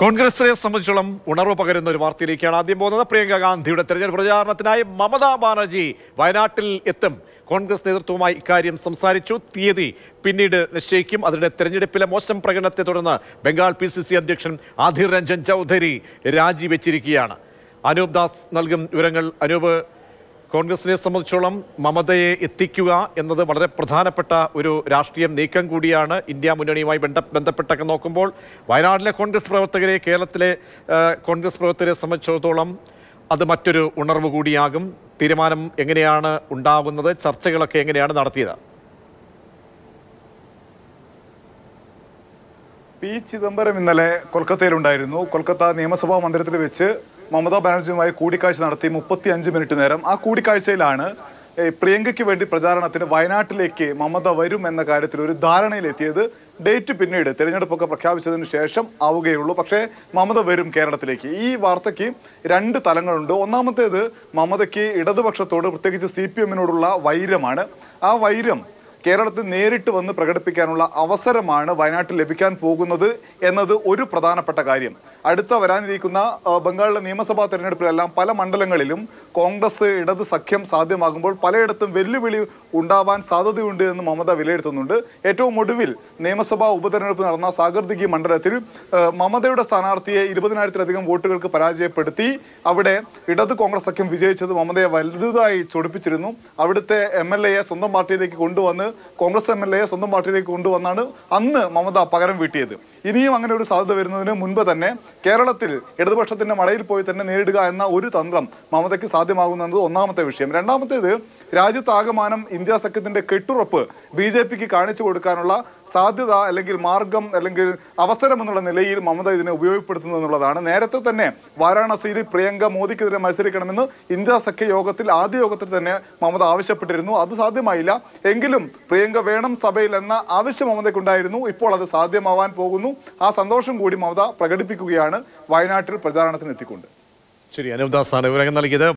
കോൺഗ്രസിനെ സംബന്ധിച്ചോളം ഉണർവ് പകരുന്ന ഒരു വാർത്തയിലേക്കാണ് ആദ്യം പോകുന്നത് പ്രിയങ്ക ഗാന്ധിയുടെ തെരഞ്ഞെടുപ്പ് പ്രചാരണത്തിനായി മമതാ ബാനർജി വയനാട്ടിൽ എത്തും കോൺഗ്രസ് നേതൃത്വവുമായി ഇക്കാര്യം സംസാരിച്ചു തീയതി പിന്നീട് നിശ്ചയിക്കും അതിനിടെ തെരഞ്ഞെടുപ്പിലെ മോശം പ്രകടനത്തെ തുടർന്ന് ബംഗാൾ പി അധ്യക്ഷൻ ആധിർ രഞ്ജൻ ചൗധരി രാജിവെച്ചിരിക്കുകയാണ് അനൂപ് ദാസ് നൽകും വിവരങ്ങൾ അനൂപ് കോൺഗ്രസിനെ സംബന്ധിച്ചോളം മമതയെ എത്തിക്കുക എന്നത് വളരെ പ്രധാനപ്പെട്ട ഒരു രാഷ്ട്രീയ നീക്കം കൂടിയാണ് ഇന്ത്യ മുന്നണിയുമായി ബന്ധ ബന്ധപ്പെട്ടൊക്കെ നോക്കുമ്പോൾ വയനാട്ടിലെ കോൺഗ്രസ് പ്രവർത്തകരെ കേരളത്തിലെ കോൺഗ്രസ് പ്രവർത്തകരെ സംബന്ധിച്ചിടത്തോളം അത് മറ്റൊരു ഉണർവ് കൂടിയാകും തീരുമാനം എങ്ങനെയാണ് ഉണ്ടാകുന്നത് ചർച്ചകളൊക്കെ എങ്ങനെയാണ് നടത്തിയത് പി ചിദംബരം ഇന്നലെ കൊൽക്കത്തയിലുണ്ടായിരുന്നു കൊൽക്കത്ത നിയമസഭാ മന്ദിരത്തിൽ വെച്ച് മമതാ ബാനർജിയുമായി കൂടിക്കാഴ്ച നടത്തി മുപ്പത്തി അഞ്ച് മിനിറ്റ് നേരം ആ കൂടിക്കാഴ്ചയിലാണ് പ്രിയങ്കയ്ക്ക് വേണ്ടി പ്രചാരണത്തിന് വയനാട്ടിലേക്ക് മമത വരും എന്ന കാര്യത്തിൽ ഒരു ധാരണയിലെത്തിയത് ഡേറ്റ് പിന്നീട് തിരഞ്ഞെടുപ്പൊക്കെ പ്രഖ്യാപിച്ചതിന് ശേഷം ആവുകയുള്ളൂ പക്ഷേ മമത വരും കേരളത്തിലേക്ക് ഈ വാർത്തയ്ക്ക് രണ്ട് തലങ്ങളുണ്ട് ഒന്നാമത്തേത് മമതയ്ക്ക് ഇടതുപക്ഷത്തോട് പ്രത്യേകിച്ച് സി പി എമ്മിനോടുള്ള വൈരമാണ് ആ വൈരം കേരളത്തിൽ നേരിട്ട് വന്ന് പ്രകടിപ്പിക്കാനുള്ള അവസരമാണ് വയനാട്ടിൽ ലഭിക്കാൻ പോകുന്നത് എന്നത് ഒരു പ്രധാനപ്പെട്ട കാര്യം അടുത്ത വരാനിരിക്കുന്ന ബംഗാളിലെ നിയമസഭാ തെരഞ്ഞെടുപ്പിലെല്ലാം പല മണ്ഡലങ്ങളിലും കോൺഗ്രസ് ഇടത് സഖ്യം സാധ്യമാകുമ്പോൾ പലയിടത്തും വെല്ലുവിളി ഉണ്ടാവാൻ സാധ്യതയുണ്ട് എന്ന് മമത വിലയിരുത്തുന്നുണ്ട് ഏറ്റവും ഒടുവിൽ നിയമസഭാ ഉപതെരഞ്ഞെടുപ്പ് നടന്ന സാഗർദിഗി മണ്ഡലത്തിൽ മമതയുടെ സ്ഥാനാർത്ഥിയെ ഇരുപതിനായിരത്തിലധികം വോട്ടുകൾക്ക് പരാജയപ്പെടുത്തി അവിടെ ഇടത് കോൺഗ്രസ് സഖ്യം വിജയിച്ചത് മമതയെ വലുതായി ചൊടിപ്പിച്ചിരുന്നു അവിടുത്തെ എം എൽ എയെ സ്വന്തം പാർട്ടിയിലേക്ക് കൊണ്ടുവന്ന് കോൺഗ്രസ് എം എൽ എയെ സ്വന്തം പാർട്ടിയിലേക്ക് കൊണ്ടുവന്നാണ് അന്ന് മമത പകരം വീട്ടിയത് ഇനിയും അങ്ങനെ ഒരു സാധ്യത വരുന്നതിന് മുൻപ് തന്നെ കേരളത്തിൽ ഇടതുപക്ഷത്തിന്റെ മടയിൽ പോയി തന്നെ നേരിടുക എന്ന ഒരു തന്ത്രം മമതയ്ക്ക് സാധ്യമാകുന്നത് ഒന്നാമത്തെ വിഷയം രണ്ടാമത്തേത് രാജ്യത്താകമാനം ഇന്ത്യ സഖ്യത്തിന്റെ കെട്ടുറപ്പ് ബി ജെ പിക്ക് കാണിച്ചു കൊടുക്കാനുള്ള സാധ്യത അല്ലെങ്കിൽ മാർഗം അല്ലെങ്കിൽ അവസരം എന്നുള്ള നിലയിൽ മമത ഇതിനെ ഉപയോഗപ്പെടുത്തുന്നു എന്നുള്ളതാണ് നേരത്തെ തന്നെ വാരാണസിയിൽ പ്രിയങ്ക മോദിക്കെതിരെ മത്സരിക്കണമെന്ന് ഇന്ത്യ സഖ്യ യോഗത്തിൽ ആദ്യ യോഗത്തിൽ തന്നെ മമത ആവശ്യപ്പെട്ടിരുന്നു അത് സാധ്യമായില്ല എങ്കിലും പ്രിയങ്ക വേണം സഭയിൽ എന്ന ആവശ്യം മമതയ്ക്കുണ്ടായിരുന്നു ഇപ്പോൾ അത് സാധ്യമാവാൻ പോകുന്നു ആ സന്തോഷം കൂടി മമത പ്രകടിപ്പിക്കുകയാണ് വയനാട്ടിൽ പ്രചാരണത്തിന് എത്തിക്കൊണ്ട് ശരി അനുദാസാണ് വിവരങ്ങൾ നൽകിയത്